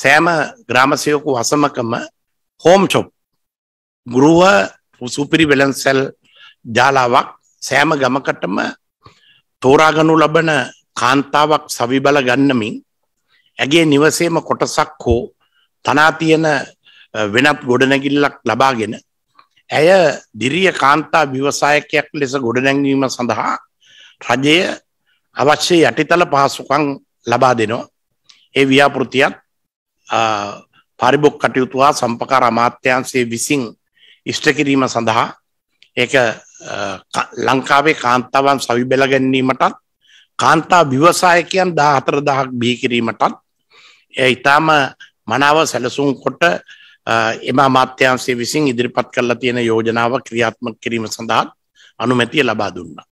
සෑම ග්‍රාම සේවකු වසමකම home chop ගෘහ සුපිරි වෙළන්සැල් ජාලාවක් සෑම ගමකටම තෝරාගනු ලබන කාන්තාවක් සවිබල ගන්නමින් ඇගේ නිවසේම කොටසක් හෝ තනා තියෙන වෙනත් ගොඩනැගිල්ලක් ලබාගෙන ඇය දිරිය කාන්තා ව්‍යවසායකයක් ලෙස ගොඩනැංවීම සඳහා රජය අවශ්‍ය යටිතල පහසුකම් ලබා දෙනවා ඒ ව්‍යාපෘතියත් පරිබොක් කටයුතු හා සම්පකාර අමාත්‍යාංශයේ විසින් ඉෂ්ට කිරීම සඳහා ඒක ලංකාවේ කාන්තාවන් සවිබැල ගැනීමටත් කාන්තා ව්‍යවසායකයන් 14000ක් බිහි කිරීමටත් ඒ ඊටම මනාව සැලසුම් කොට එම අමාත්‍යාංශය විසින් ඉදිරිපත් කරලා තියෙන යෝජනාව ක්‍රියාත්මක කිරීම සඳහා අනුමැතිය ලබා දුන්නා.